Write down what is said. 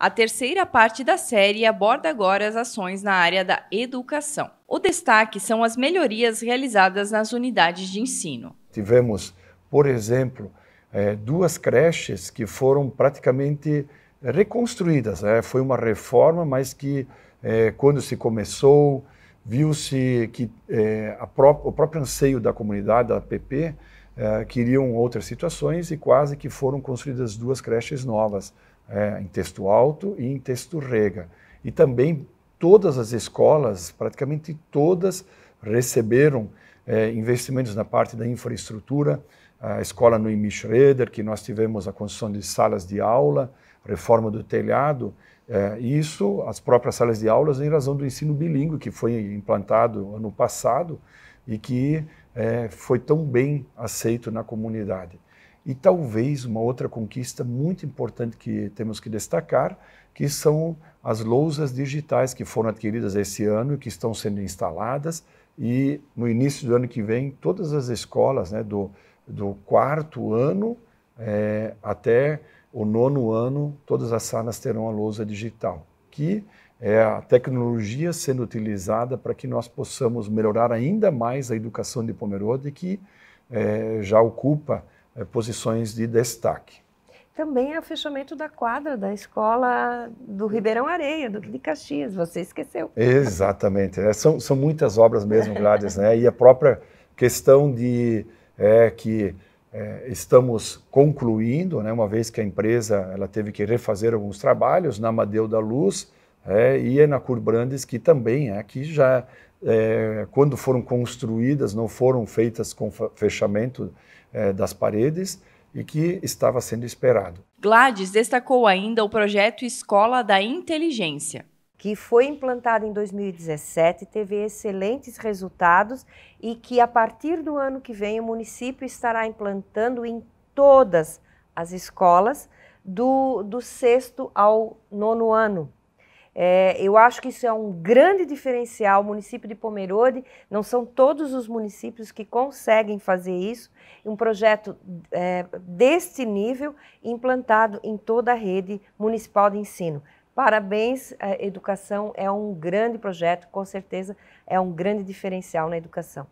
A terceira parte da série aborda agora as ações na área da educação. O destaque são as melhorias realizadas nas unidades de ensino. Tivemos, por exemplo, eh, duas creches que foram praticamente eh, reconstruídas. Né? Foi uma reforma, mas que eh, quando se começou, viu-se que o próprio anseio da comunidade, da PP queriam outras situações e quase que foram construídas duas creches novas é, em texto alto e em texto rega. E também todas as escolas, praticamente todas, receberam é, investimentos na parte da infraestrutura, a escola Noemi Schroeder, que nós tivemos a construção de salas de aula, reforma do telhado, é, isso, as próprias salas de aulas, em razão do ensino bilíngue que foi implantado ano passado e que é, foi tão bem aceito na comunidade. E talvez uma outra conquista muito importante que temos que destacar, que são as lousas digitais que foram adquiridas esse ano e que estão sendo instaladas. E no início do ano que vem, todas as escolas né, do, do quarto ano é, até o nono ano, todas as salas terão a lousa digital, que é a tecnologia sendo utilizada para que nós possamos melhorar ainda mais a educação de Pomerode, que é, já ocupa eh, posições de destaque. Também é o fechamento da quadra da escola do Ribeirão Areia, do de Caxias, você esqueceu. Exatamente, é, são, são muitas obras mesmo, Gladys, né? e a própria questão de é, que é, estamos concluindo, né, uma vez que a empresa ela teve que refazer alguns trabalhos na Amadeu da Luz, é, e Enacur Brandes, que também é, que já, é, quando foram construídas, não foram feitas com fechamento é, das paredes e que estava sendo esperado. Gladys destacou ainda o projeto Escola da Inteligência que foi implantado em 2017, teve excelentes resultados e que a partir do ano que vem o município estará implantando em todas as escolas do, do sexto ao nono ano. É, eu acho que isso é um grande diferencial. O município de Pomerode, não são todos os municípios que conseguem fazer isso. Um projeto é, deste nível implantado em toda a rede municipal de ensino. Parabéns, é, educação é um grande projeto, com certeza é um grande diferencial na educação.